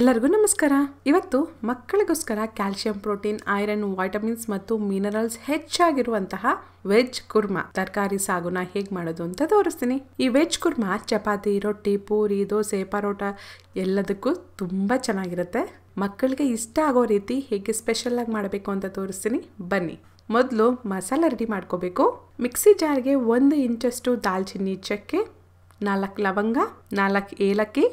ಎಲ್ಲರಿಗೂ ನಮಸ್ಕಾರ ಇವತ್ತು ಮಕ್ಕಳಿಗೋಸ್ಕರ ಕ್ಯಾಲ್ಸಿಯಂ ಪ್ರೋಟೀನ್ ಐರನ್ ವೈಟಮಿನ್ಸ್ ಮತ್ತು ಮಿನರಲ್ಸ್ ಹೆಚ್ಚಾಗಿರುವಂತಹ ವೆಜ್ ಕುರ್ಮಾ ತರಕಾರಿ ಸಾಗುನ ಹೇಗೆ ಮಾಡೋದು ಅಂತ ತೋರಿಸ್ತೀನಿ ಈ ವೆಜ್ ಕುರ್ಮಾ ಚಪಾತಿ ರೊಟ್ಟಿ ಪೂರಿ ದೋಸೆ ಪರೋಟ ಎಲ್ಲದಕ್ಕೂ ತುಂಬ ಚೆನ್ನಾಗಿರುತ್ತೆ ಮಕ್ಕಳಿಗೆ ಇಷ್ಟ ಆಗೋ ರೀತಿ ಹೇಗೆ ಸ್ಪೆಷಲ್ ಆಗಿ ಮಾಡಬೇಕು ಅಂತ ತೋರಿಸ್ತೀನಿ ಬನ್ನಿ ಮೊದಲು ಮಸಾಲ ರೆಡಿ ಮಾಡ್ಕೋಬೇಕು ಮಿಕ್ಸಿ ಜಾರ್ಗೆ ಒಂದು ಇಂಚಷ್ಟು ದಾಲ್ಚಿನ್ನಿ ಚಕ್ಕೆ ನಾಲ್ಕು ಲವಂಗ ನಾಲ್ಕು ಏಲಕ್ಕಿ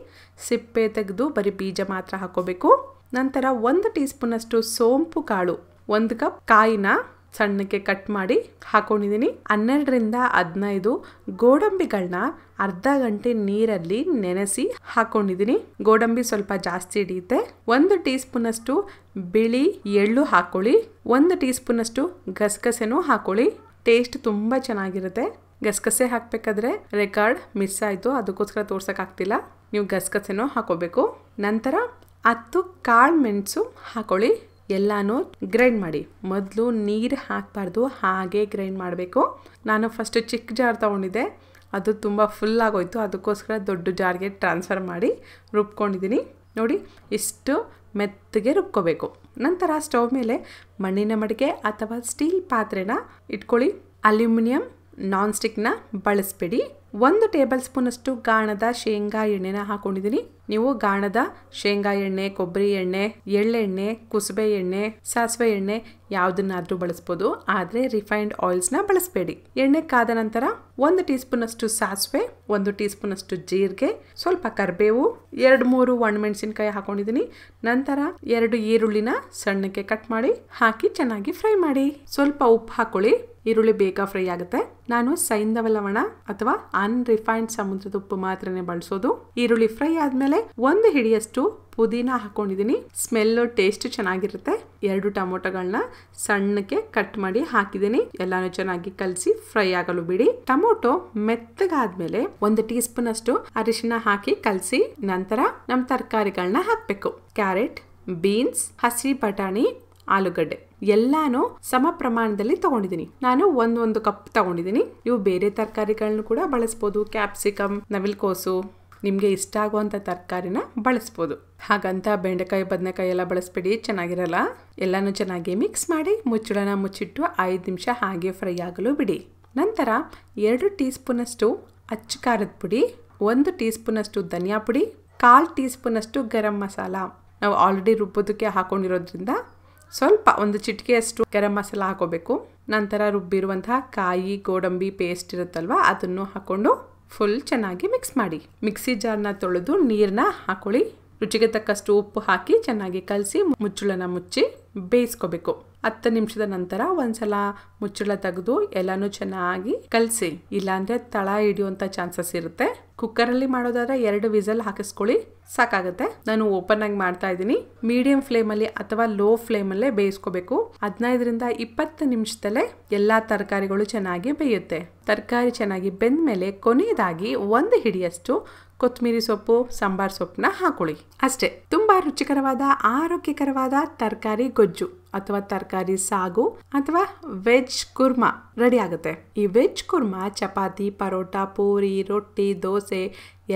ಸಿಪ್ಪೆ ತೆಗೆದು ಬರೀ ಬೀಜ ಮಾತ್ರ ಹಾಕೋಬೇಕು ನಂತರ ಒಂದು ಟೀ ಅಷ್ಟು ಸೋಂಪು ಕಾಳು ಒಂದು ಕಪ್ ಕಾಯಿನ ಸಣ್ಣಕ್ಕೆ ಕಟ್ ಮಾಡಿ ಹಾಕೊಂಡಿದ್ದೀನಿ ಹನ್ನೆರಡರಿಂದ ಹದಿನೈದು ಗೋಡಂಬಿಗಳನ್ನ ಅರ್ಧ ಗಂಟೆ ನೀರಲ್ಲಿ ನೆನೆಸಿ ಹಾಕೊಂಡಿದ್ದೀನಿ ಗೋಡಂಬಿ ಸ್ವಲ್ಪ ಜಾಸ್ತಿ ಹಿಡಿಯುತ್ತೆ ಒಂದು ಟೀ ಅಷ್ಟು ಬಿಳಿ ಎಳ್ಳು ಹಾಕೊಳ್ಳಿ ಒಂದು ಟೀ ಅಷ್ಟು ಗಸಗಸೆನೂ ಹಾಕೊಳ್ಳಿ ಟೇಸ್ಟ್ ತುಂಬ ಚೆನ್ನಾಗಿರುತ್ತೆ ಗಸಗಸೆ ಹಾಕಬೇಕಾದ್ರೆ ರೆಕಾರ್ಡ್ ಮಿಸ್ ಆಯಿತು ಅದಕ್ಕೋಸ್ಕರ ತೋರ್ಸೋಕ್ಕಾಗ್ತಿಲ್ಲ ನೀವು ಗಸಗಸೆನೂ ಹಾಕೋಬೇಕು ನಂತರ ಹತ್ತು ಕಾಳು ಮೆಣಸು ಹಾಕೊಳ್ಳಿ ಎಲ್ಲನೂ ಗ್ರೈಂಡ್ ಮಾಡಿ ಮೊದಲು ನೀರು ಹಾಕಬಾರ್ದು ಹಾಗೆ ಗ್ರೈಂಡ್ ಮಾಡಬೇಕು ನಾನು ಫಸ್ಟ್ ಚಿಕ್ಕ ಜಾರ್ ತೊಗೊಂಡಿದ್ದೆ ಅದು ತುಂಬ ಫುಲ್ ಆಗೋಯ್ತು ಅದಕ್ಕೋಸ್ಕರ ದೊಡ್ಡ ಜಾರ್ಗೆ ಟ್ರಾನ್ಸ್ಫರ್ ಮಾಡಿ ರುಬ್ಕೊಂಡಿದ್ದೀನಿ ನೋಡಿ ಇಷ್ಟು ಮೆತ್ತಗೆ ರುಬ್ಕೋಬೇಕು ನಂತರ ಸ್ಟವ್ ಮೇಲೆ ಮಣ್ಣಿನ ಮಡಿಕೆ ಅಥವಾ ಸ್ಟೀಲ್ ಪಾತ್ರೆನ ಇಟ್ಕೊಳ್ಳಿ ಅಲ್ಯೂಮಿನಿಯಂ ನಾನ್ ಸ್ಟಿಕ್ನ ಬಳಸಬೇಡಿ ಒಂದು ಟೇಬಲ್ ಸ್ಪೂನಷ್ಟು ಗಾಣದ ಶೇಂಗಾ ಎಣ್ಣೆನ ಹಾಕೊಂಡಿದ್ದೀನಿ ನೀವು ಗಾಣದ ಶೇಂಗಾ ಎಣ್ಣೆ ಕೊಬ್ಬರಿ ಎಣ್ಣೆ ಎಳ್ಳೆಣ್ಣೆ ಕುಸುಬೆ ಎಣ್ಣೆ ಸಾಸಿವೆ ಎಣ್ಣೆ ಯಾವುದನ್ನಾದರೂ ಬಳಸ್ಬೋದು ಆದರೆ ರಿಫೈನ್ಡ್ ಆಯಿಲ್ಸ್ನ ಬಳಸಬೇಡಿ ಎಣ್ಣೆ ಕಾದ ನಂತರ ಒಂದು ಟೀ ಸ್ಪೂನಷ್ಟು ಸಾಸಿವೆ ಒಂದು ಟೀ ಸ್ಪೂನಷ್ಟು ಜೀರಿಗೆ ಸ್ವಲ್ಪ ಕರಿಬೇವು ಎರಡು ಮೂರು ಒಣಮೆಣಸಿನ್ಕಾಯಿ ಹಾಕೊಂಡಿದ್ದೀನಿ ನಂತರ ಎರಡು ಈರುಳ್ಳಿನ ಸಣ್ಣಕ್ಕೆ ಕಟ್ ಮಾಡಿ ಹಾಕಿ ಚೆನ್ನಾಗಿ ಫ್ರೈ ಮಾಡಿ ಸ್ವಲ್ಪ ಉಪ್ಪು ಹಾಕೊಳ್ಳಿ ಈರುಳ್ಳಿ ಬೇಗ ಫ್ರೈ ಆಗುತ್ತೆ ನಾನು ಸೈಂಧವ ಲವಣ ಅಥವಾ ಅನ್ರಿಫೈನ್ಡ್ ಸಮುದ್ರದ ಉಪ್ಪು ಮಾತ್ರನೇ ಬಳಸೋದು ಈರುಳ್ಳಿ ಫ್ರೈ ಆದ್ಮೇಲೆ ಒಂದು ಹಿಡಿಯಷ್ಟು ಪುದೀನ ಹಾಕೊಂಡಿದ್ದೀನಿ ಸ್ಮೆಲ್ ಟೇಸ್ಟ್ ಚೆನ್ನಾಗಿರುತ್ತೆ ಎರಡು ಟೊಮೊಟೊಗಳನ್ನ ಸಣ್ಣಕ್ಕೆ ಕಟ್ ಮಾಡಿ ಹಾಕಿದ್ದೀನಿ ಎಲ್ಲಾನು ಚೆನ್ನಾಗಿ ಕಲಸಿ ಫ್ರೈ ಆಗಲು ಬಿಡಿ ಟೊಮೊಟೊ ಮೆತ್ತಗಾದ್ಮೇಲೆ ಒಂದು ಟೀ ಸ್ಪೂನ್ ಅಷ್ಟು ಅರಿಶಿನ ಹಾಕಿ ಕಲಸಿ ನಂತರ ನಮ್ಮ ತರಕಾರಿಗಳನ್ನ ಹಾಕಬೇಕು ಕ್ಯಾರೆಟ್ ಬೀನ್ಸ್ ಹಸಿ ಬಟಾಣಿ ಆಲೂಗಡ್ಡೆ ಎಲ್ಲಾನು ಸಮ ಪ್ರಮಾಣದಲ್ಲಿ ತಗೊಂಡಿದ್ದೀನಿ ನಾನು ಒಂದೊಂದು ಕಪ್ ತಗೊಂಡಿದ್ದೀನಿ ನೀವು ಬೇರೆ ತರಕಾರಿಗಳನ್ನು ಕೂಡ ಬಳಸ್ಬೋದು ಕ್ಯಾಪ್ಸಿಕಮ್ ನವಿಲ್ಕೋಸು ನಿಮಗೆ ಇಷ್ಟ ಆಗುವಂಥ ತರಕಾರಿನ ಬಳಸ್ಬೋದು ಹಾಗಂತ ಬೆಂಡೆಕಾಯಿ ಬದನೆಕಾಯಿ ಎಲ್ಲ ಬಳಸ್ಬೇಡಿ ಚೆನ್ನಾಗಿರಲ್ಲ ಎಲ್ಲನೂ ಚೆನ್ನಾಗಿ ಮಿಕ್ಸ್ ಮಾಡಿ ಮುಚ್ಚಳನ ಮುಚ್ಚಿಟ್ಟು ಐದು ನಿಮಿಷ ಹಾಗೆ ಫ್ರೈ ಆಗಲು ಬಿಡಿ ನಂತರ ಎರಡು ಟೀ ಸ್ಪೂನಷ್ಟು ಅಚ್ಚು ಖಾರದ ಪುಡಿ ಒಂದು ಟೀ ಅಷ್ಟು ಧನಿಯಾ ಪುಡಿ ಕಾಲು ಟೀ ಅಷ್ಟು ಗರಂ ಮಸಾಲ ನಾವು ಆಲ್ರೆಡಿ ರುಬ್ಬೋದಕ್ಕೆ ಹಾಕೊಂಡಿರೋದ್ರಿಂದ ಸ್ವಲ್ಪ ಒಂದು ಚಿಟಿಕೆಯಷ್ಟು ಗರಂ ಮಸಾಲ ಹಾಕೋಬೇಕು ನಂತರ ರುಬ್ಬಿರುವಂತಹ ಕಾಯಿ ಗೋಡಂಬಿ ಪೇಸ್ಟ್ ಇರುತ್ತಲ್ವ ಅದನ್ನು ಹಾಕೊಂಡು ಫುಲ್ ಚೆನ್ನಾಗಿ ಮಿಕ್ಸ್ ಮಾಡಿ ಮಿಕ್ಸಿ ಜಾರ್ನ ತೊಳೆದು ನೀರನ್ನ ಹಾಕೊಳ್ಳಿ ರುಚಿಗೆ ತಕ್ಕಷ್ಟು ಉಪ್ಪು ಹಾಕಿ ಚೆನ್ನಾಗಿ ಕಲಸಿ ಮುಚ್ಚಳನ ಮುಚ್ಚಿ ಬೇಯಿಸ್ಕೋಬೇಕು ಹತ್ತು ನಿಮಿಷದ ನಂತರ ಒಂದ್ಸಲ ಮುಚ್ಚಳ ತೆಗೆದು ಎಲ್ಲಾನು ಚೆನ್ನಾಗಿ ಕಲಸಿ ಇಲ್ಲಾಂದ್ರೆ ತಳ ಹಿಡಿಯುವಂಥ ಚಾನ್ಸಸ್ ಇರುತ್ತೆ ಕುಕ್ಕರಲ್ಲಿ ಮಾಡೋದಾದ್ರೆ ಎರಡು ವಿಸಲ್ ಹಾಕಿಸ್ಕೊಳ್ಳಿ ಸಾಕಾಗುತ್ತೆ ನಾನು ಓಪನ್ ಆಗಿ ಮಾಡ್ತಾ ಇದ್ದೀನಿ ಮೀಡಿಯಂ ಫ್ಲೇಮಲ್ಲಿ ಅಥವಾ ಲೋ ಫ್ಲೇಮಲ್ಲೇ ಬೇಯಿಸ್ಕೋಬೇಕು ಹದಿನೈದರಿಂದ ಇಪ್ಪತ್ತು ನಿಮಿಷದಲ್ಲೇ ಎಲ್ಲ ತರಕಾರಿಗಳು ಚೆನ್ನಾಗಿ ಬೇಯುತ್ತೆ ತರಕಾರಿ ಚೆನ್ನಾಗಿ ಬೆಂದ ಮೇಲೆ ಕೊನೆಯದಾಗಿ ಒಂದು ಹಿಡಿಯಷ್ಟು ಕೊತ್ತಂಬರಿ ಸೊಪ್ಪು ಸಾಂಬಾರ್ ಸೊಪ್ಪನ್ನ ಹಾಕೊಳ್ಳಿ ಅಷ್ಟೇ ತುಂಬಾ ರುಚಿಕರವಾದ ಆರೋಗ್ಯಕರವಾದ ತರಕಾರಿ ಗೊಜ್ಜು ಅಥವಾ ತರಕಾರಿ ಸಾಗು ಅಥವಾ ವೆಜ್ ಕುರ್ಮಾ ರೆಡಿ ಆಗುತ್ತೆ ಈ ವೆಜ್ ಕುರ್ಮಾ ಚಪಾತಿ ಪರೋಟ ಪೂರಿ ರೊಟ್ಟಿ ದೋಸೆ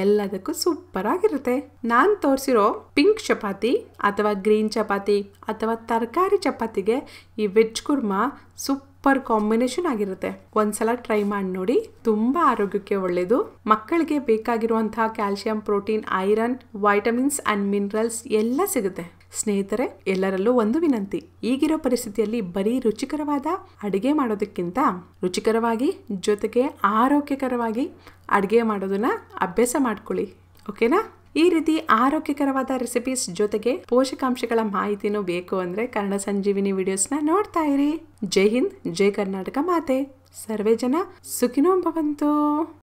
ಎಲ್ಲದಕ್ಕೂ ಸೂಪರ್ ಆಗಿರುತ್ತೆ ನಾನು ತೋರಿಸಿರೋ ಪಿಂಕ್ ಚಪಾತಿ ಅಥವಾ ಗ್ರೀನ್ ಚಪಾತಿ ಅಥವಾ ತರಕಾರಿ ಚಪಾತಿಗೆ ಈ ವೆಜ್ ಕುರ್ಮಾ ಸೂಪರ್ ಕಾಂಬಿನೇಷನ್ ಆಗಿರುತ್ತೆ ಒಂದ್ಸಲ ಟ್ರೈ ಮಾಡಿ ನೋಡಿ ತುಂಬಾ ಆರೋಗ್ಯಕ್ಕೆ ಒಳ್ಳೆಯದು ಮಕ್ಕಳಿಗೆ ಬೇಕಾಗಿರುವಂತಹ calcium protein iron vitamins and minerals ಎಲ್ಲ ಸಿಗುತ್ತೆ ಸ್ನೇಹಿತರೆ ಎಲ್ಲರಲ್ಲೂ ಒಂದು ವಿನಂತಿ ಈಗಿರೋ ಪರಿಸ್ಥಿತಿಯಲ್ಲಿ ಬರೀ ರುಚಿಕರವಾದ ಅಡುಗೆ ಮಾಡೋದಕ್ಕಿಂತ ರುಚಿಕರವಾಗಿ ಜೊತೆಗೆ ಆರೋಗ್ಯಕರವಾಗಿ ಅಡುಗೆ ಮಾಡೋದನ್ನ ಅಭ್ಯಾಸ ಮಾಡ್ಕೊಳ್ಳಿ ಓಕೆನಾ ಈ ರೀತಿ ಆರೋಗ್ಯಕರವಾದ ರೆಸಿಪೀಸ್ ಜೊತೆಗೆ ಪೋಷಕಾಂಶಗಳ ಮಾಹಿತಿನೂ ಬೇಕು ಅಂದ್ರೆ ಕನ್ನಡ ಸಂಜೀವಿನಿ ವಿಡಿಯೋಸ್ನ ನೋಡ್ತಾ ಇರಿ ಜೈ ಹಿಂದ್ ಜೈ ಕರ್ನಾಟಕ ಮಾತೆ ಸರ್ವೇ ಜನ ಸುಖಿನೋ ಭವಂತು